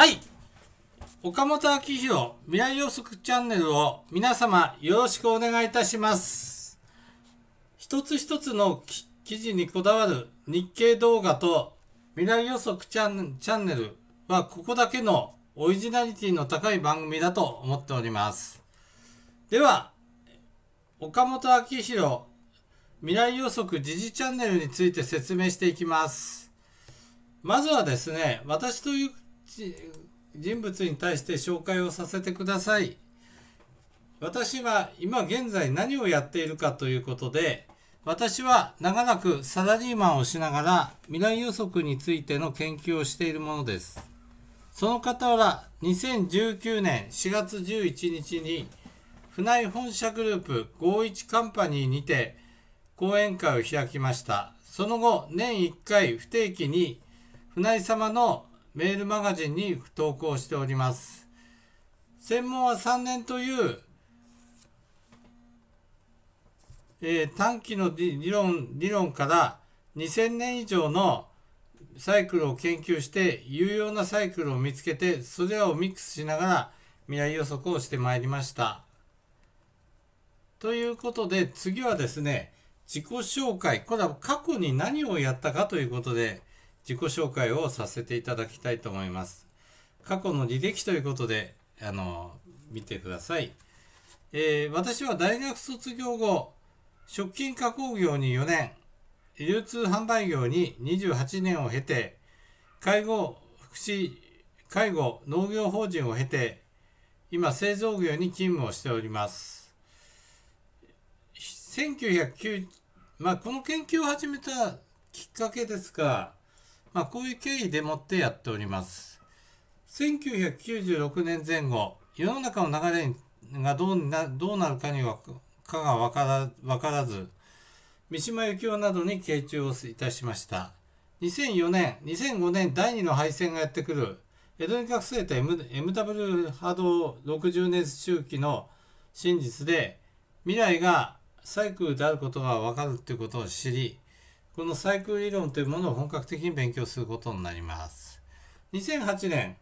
はい。岡本明宏未来予測チャンネルを皆様よろしくお願いいたします。一つ一つの記事にこだわる日経動画と未来予測チャンネルはここだけのオリジナリティの高い番組だと思っております。では、岡本明宏未来予測時事チャンネルについて説明していきます。まずはですね、私という人物に対して紹介をさせてください。私は今現在何をやっているかということで、私は長らくサラリーマンをしながら未来予測についての研究をしているものです。その方ら、2019年4月11日に、船井本社グループ51カンパニーにて講演会を開きました。その後、年1回不定期に船井様のメールマガジンに投稿しております。専門は3年という、えー、短期の理論理論から2000年以上のサイクルを研究して有用なサイクルを見つけてそれらをミックスしながら未来予測をしてまいりました。ということで次はですね自己紹介これは過去に何をやったかということで自己紹介をさせていただきたいと思います。過去の履歴ということで、あの、見てください。えー、私は大学卒業後、食品加工業に4年、流通販売業に28年を経て、介護、福祉、介護、農業法人を経て、今、製造業に勤務をしております。1909、まあ、この研究を始めたきっかけですが、まあ、こういう経緯でもってやっております。1996年前後、世の中の流れがどうなどうなるかにはかが分から分からず、三島由紀夫などに傾注をいたしました。2004年、2005年第2の敗戦がやってくる、江戸に隠された M MW 波動60年周期の真実で、未来がサイクルであることが分かるということを知り、このサイクル理論というものを本格的に勉強することになります。2008年、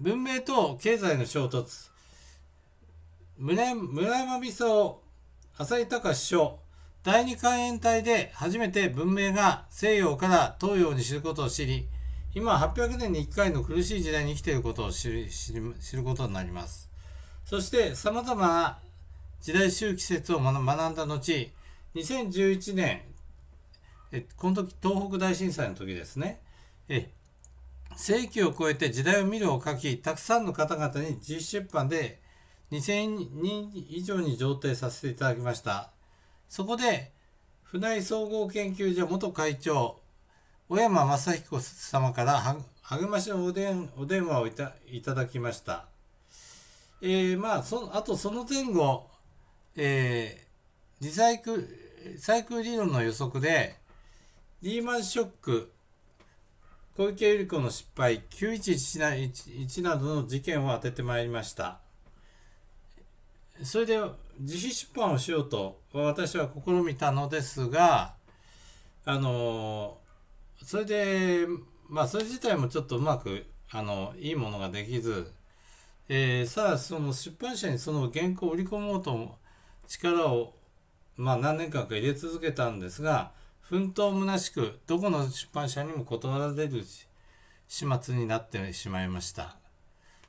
文明と経済の衝突、村村山美沙浅井隆首相、第二海援隊で初めて文明が西洋から東洋に知ることを知り、今800年に1回の苦しい時代に生きていることを知る知ることになります。そして様々な時代周期説を学んだ後、2011年、えこの時東北大震災の時ですね、え世紀を超えて時代を見るを書き、たくさんの方々に自費出版で2000人以上に上呈させていただきました。そこで、船井総合研究所元会長、小山正彦様から励ましのお電お電話をいたいただきました。えー、まあ、そあとその前後、えー、リサイクル、クル理論の予測で、リーマンショック、小池百合子の失敗、911などの事件を当ててまいりました。それで自費出版をしようと私は試みたのですが、あの、それで、まあそれ自体もちょっとうまく、あの、いいものができず、えー、さあその出版社にその原稿を売り込もうと力をまあ、何年間か入れ続けたんですが奮闘虚しくどこの出版社にも断られる始末になってしまいました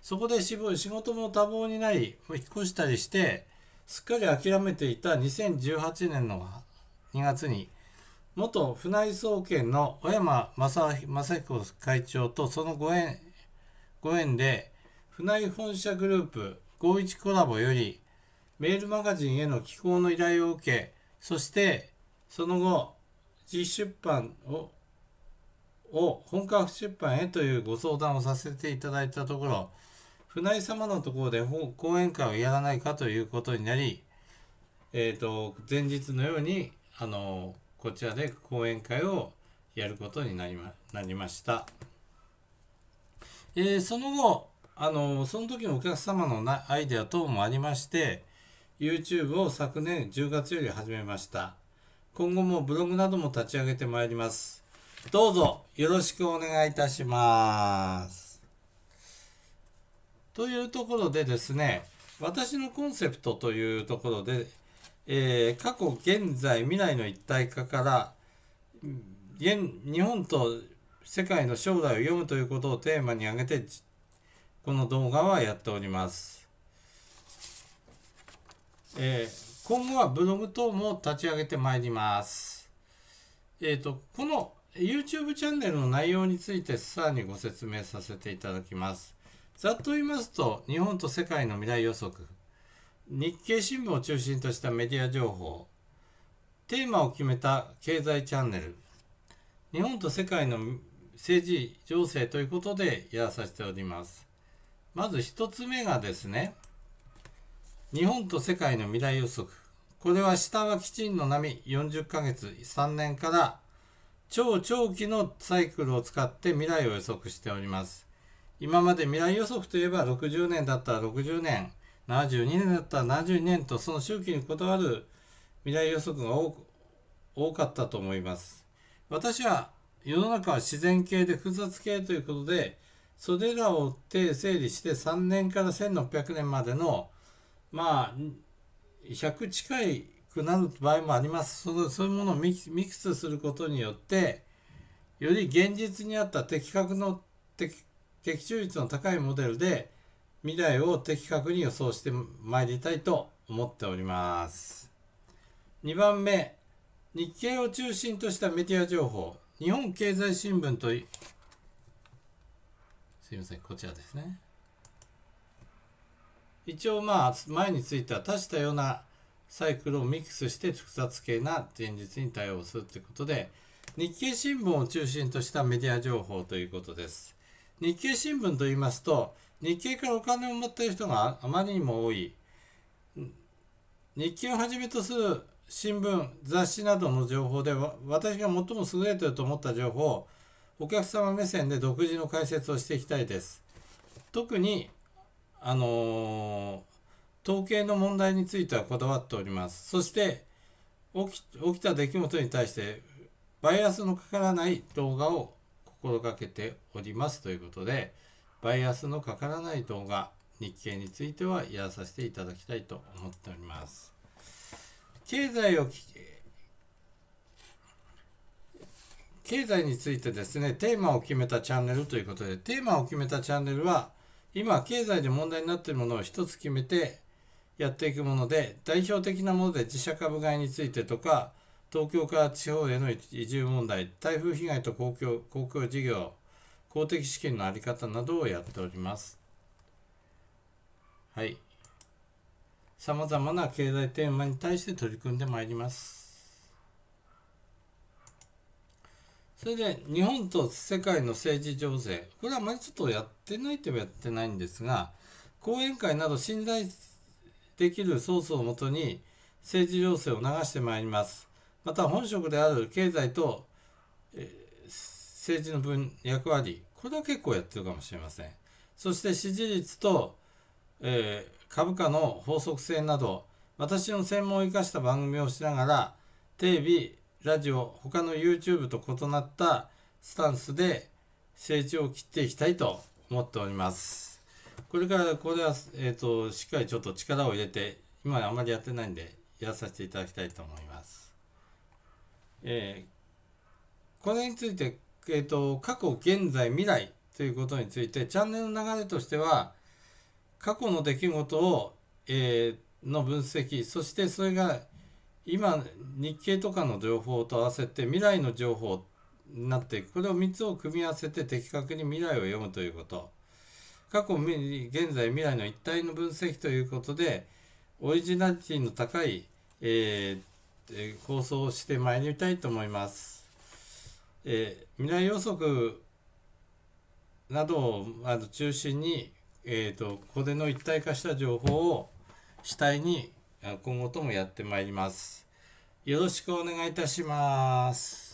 そこで仕事も多忙になり引っ越したりしてすっかり諦めていた2018年の2月に元船井総研の小山正彦会長とそのご縁ご縁で船井本社グループ51コラボよりメールマガジンへの寄稿の依頼を受けそしてその後自出版をを本格出版へというご相談をさせていただいたところ船井様のところで講演会をやらないかということになり、えーと、前日のようにあのこちらで講演会をやることになりまなりました、えー、その後あのその時のお客様のなアイデア等もありまして YouTube を昨年10月より始めました。今後もブログなども立ち上げてまいります。どうぞよろしくお願いいたします。というところでですね、私のコンセプトというところで、えー、過去、現在、未来の一体化から現日本と世界の将来を読むということをテーマに挙げてこの動画はやっております。えー、今後はブログ等も立ち上げてまいります。えっ、ー、と、この YouTube チャンネルの内容についてさらにご説明させていただきます。ざっと言いますと、日本と世界の未来予測、日経新聞を中心としたメディア情報、テーマを決めた経済チャンネル、日本と世界の政治情勢ということでやらさせております。まず1つ目がですね、日本と世界の未来予測これは下はきちんの波40ヶ月3年から超長期のサイクルを使って未来を予測しております今まで未来予測といえば60年だったら60年72年だったら72年とその周期にこだわる未来予測が多かったと思います私は世の中は自然系で複雑系ということでそれらを追って整理して3年から1600年までのまあ100近いくなる場合もありますそのそういうものをミックスすることによってより現実に合った的確の的中率の高いモデルで未来を的確に予想してまいりたいと思っております。2番目日経を中心としたメディア情報日本経済新聞とすいませんこちらですね。一応まあ前については多種多様なサイクルをミックスして複雑系な現実に対応するということで日経新聞を中心としたメディア情報ということです日経新聞と言いますと日経からお金を持っている人があまりにも多い日経をはじめとする新聞雑誌などの情報で私が最も優れていると思った情報をお客様目線で独自の解説をしていきたいです特にあのー、統計の問題についてはこだわっております。そして起きた出来事に対してバイアスのかからない動画を心がけておりますということでバイアスのかからない動画日経についてはやらさせていただきたいと思っております。経済を経済についてですねテーマを決めたチャンネルということでテーマを決めたチャンネルは今経済で問題になっているものを一つ決めてやっていくもので代表的なもので自社株買いについてとか東京から地方への移住問題台風被害と公共公共事業公的資金の在り方などをやっておりますはいさまざまな経済テーマに対して取り組んでまいりますそれで日本と世界の政治情勢、これはあまりちょっとやってないといえばやってないんですが、講演会など信頼できるソースをもとに政治情勢を流してまいります。また本職である経済と、えー、政治の分役割、これは結構やってるかもしれません。そして支持率と、えー、株価の法則性など、私の専門を生かした番組をしながら、テレビ、ラジオ他の YouTube と異なったスタンスで成長を切っていきたいと思っておりますこれからこれは、えーと、しっかりちょっと力を入れて今あまりやってないんでやらさせていただきたいと思います、えー、これについて、えーと、と過去現在未来ということについてチャンネルの流れとしては過去の出来事を、えー、の分析そしてそれが今日経とかの情報と合わせて未来の情報になっていくこれを3つを組み合わせて的確に未来を読むということ過去現在未来の一体の分析ということでオリジナリティの高い、えー、構想をしてまいりたいと思います、えー、未来予測などをあの中心に、えーと、とこれの一体化した情報を主体に今後ともやってまいります。よろしくお願いいたします。